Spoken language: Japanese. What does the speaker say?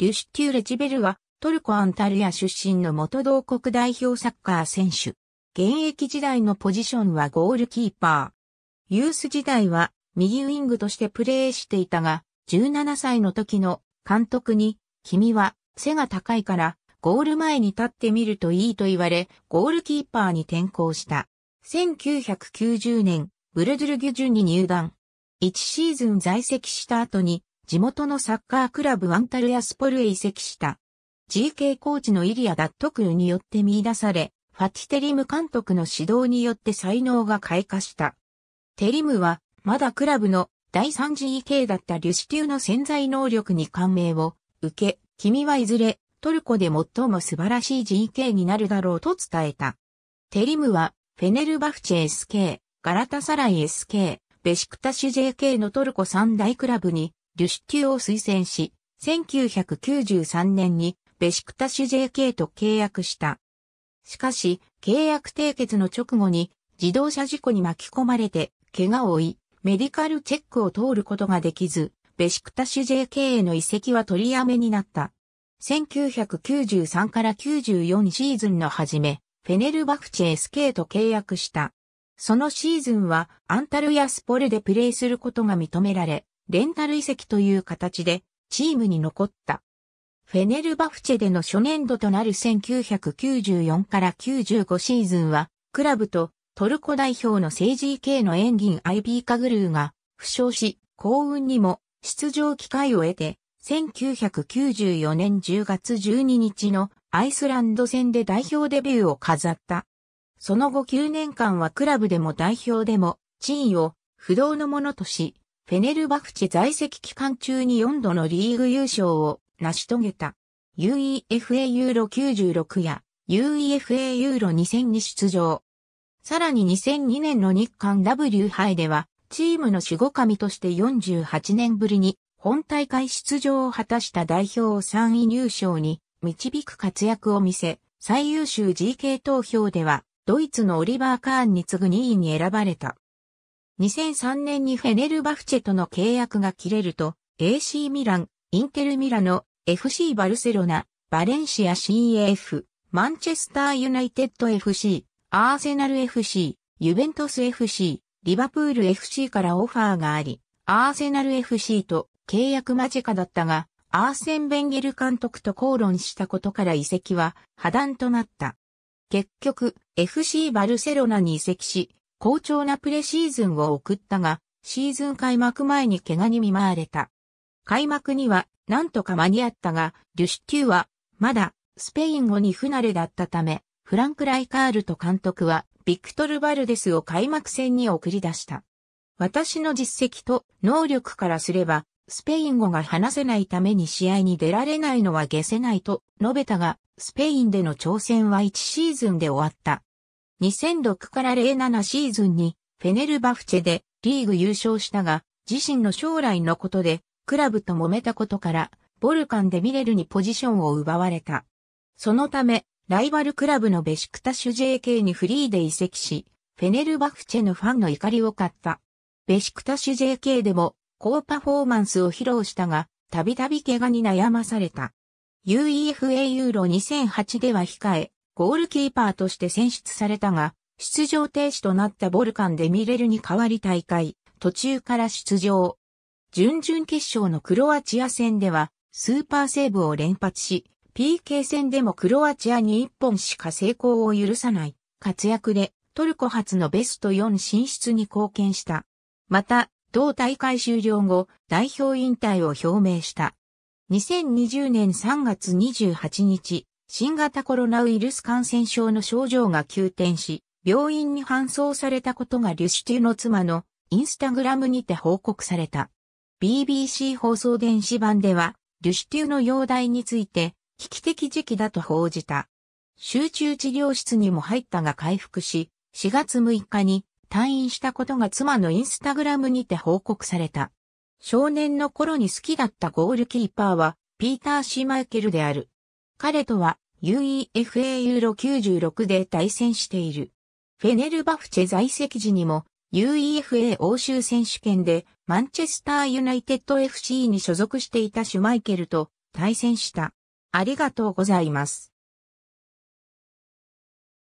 リュシュテューレ・ジベルは、トルコ・アンタルヤ出身の元同国代表サッカー選手。現役時代のポジションはゴールキーパー。ユース時代は右ウィングとしてプレーしていたが、17歳の時の監督に、君は背が高いからゴール前に立ってみるといいと言われ、ゴールキーパーに転向した。1990年、ブルドゥルギュジュに入団。1シーズン在籍した後に、地元のサッカークラブワンタルヤスポルへ移籍した。GK コーチのイリア・ダットクルによって見出され、ファティ・テリム監督の指導によって才能が開花した。テリムは、まだクラブの第 3GK だったリュシテューの潜在能力に感銘を受け、君はいずれトルコで最も素晴らしい GK になるだろうと伝えた。テリムは、フェネルバフチェ SK、ガラタサライ SK、ベシクタシュ JK のトルコ3大クラブにリュシュキュを推薦し、1993年にベシクタシュ JK と契約した。しかし、契約締結の直後に自動車事故に巻き込まれて、怪我を負い、メディカルチェックを通ることができず、ベシクタシュ JK への移籍は取りやめになった。1993から94シーズンの初め、フェネルバフチェ SK と契約した。そのシーズンはアンタルヤスポルでプレーすることが認められ、レンタル移籍という形でチームに残った。フェネルバフチェでの初年度となる1994から95シーズンは、クラブとトルコ代表の政治系の演ンアイビーカグルーが負傷し、幸運にも出場機会を得て、1994年10月12日のアイスランド戦で代表デビューを飾った。その後9年間はクラブでも代表でも、地位を不動のものとし、フェネルバフチ在籍期間中に4度のリーグ優勝を成し遂げた。UEFA ユーロ96や UEFA ユーロ2000に出場。さらに2002年の日韓 W 杯では、チームの守護神として48年ぶりに本大会出場を果たした代表を3位入賞に導く活躍を見せ、最優秀 GK 投票では、ドイツのオリバー・カーンに次ぐ2位に選ばれた。2003年にフェネルバフチェとの契約が切れると、AC ミラン、インテルミラノ、FC バルセロナ、バレンシア CAF、マンチェスターユナイテッド FC、アーセナル FC、ユベントス FC、リバプール FC からオファーがあり、アーセナル FC と契約間近だったが、アーセン・ベンゲル監督と口論したことから移籍は破談となった。結局、FC バルセロナに移籍し、好調なプレシーズンを送ったが、シーズン開幕前に怪我に見舞われた。開幕にはなんとか間に合ったが、リュシュキューはまだスペイン語に不慣れだったため、フランク・ライカールと監督はビクトル・バルデスを開幕戦に送り出した。私の実績と能力からすれば、スペイン語が話せないために試合に出られないのは下せないと述べたが、スペインでの挑戦は1シーズンで終わった。2006から07シーズンにフェネルバフチェでリーグ優勝したが、自身の将来のことでクラブと揉めたことから、ボルカンでミレルにポジションを奪われた。そのため、ライバルクラブのベシクタシュ JK にフリーで移籍し、フェネルバフチェのファンの怒りを買った。ベシクタシュ JK でも高パフォーマンスを披露したが、たびたび怪我に悩まされた。UEFA ユーロ2008では控え、ゴールキーパーとして選出されたが、出場停止となったボルカンデミレルに代わり大会、途中から出場。準々決勝のクロアチア戦では、スーパーセーブを連発し、PK 戦でもクロアチアに1本しか成功を許さない活躍で、トルコ初のベスト4進出に貢献した。また、同大会終了後、代表引退を表明した。2020年3月28日、新型コロナウイルス感染症の症状が急転し、病院に搬送されたことがリュシティの妻のインスタグラムにて報告された。BBC 放送電子版では、リュシティの容体について、危機的時期だと報じた。集中治療室にも入ったが回復し、4月6日に退院したことが妻のインスタグラムにて報告された。少年の頃に好きだったゴールキーパーは、ピーター・シーマイケルである。彼とは、UEFA ユーロ96で対戦している。フェネルバフチェ在籍時にも UEFA 欧州選手権でマンチェスターユナイテッド FC に所属していたシュマイケルと対戦した。ありがとうございます。